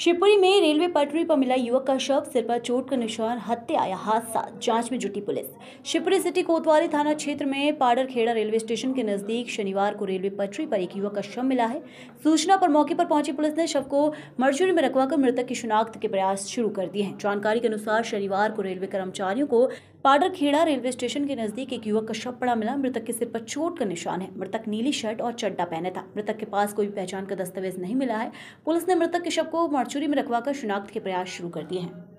शिवपुरी में रेलवे पटरी पर मिला युवक का शव सिर पर चोट का निशान हत्या आया हादसा जांच में जुटी पुलिस शिवपुरी सिटी कोतवाली थाना क्षेत्र में पाडरखेड़ा रेलवे स्टेशन के नजदीक शनिवार को रेलवे पटरी पर एक युवक का शव मिला है सूचना पर मौके पर पहुंची पुलिस ने शव को मर्चुरी में रखवाकर मृतक की शिनाख्त के प्रयास शुरू कर दिए हैं जानकारी के अनुसार शनिवार को रेलवे कर्मचारियों को पाडरखेड़ा रेलवे स्टेशन के नजदीक एक युवक का शव पड़ा मिला मृतक के सिर पर चोट का निशान है मृतक नीली शर्ट और चड्डा पहने था मृतक के पास कोई पहचान का दस्तावेज नहीं मिला है पुलिस ने मृतक के शव को मोर्चुरी में रखवाकर शिनाख्त के प्रयास शुरू कर दिए हैं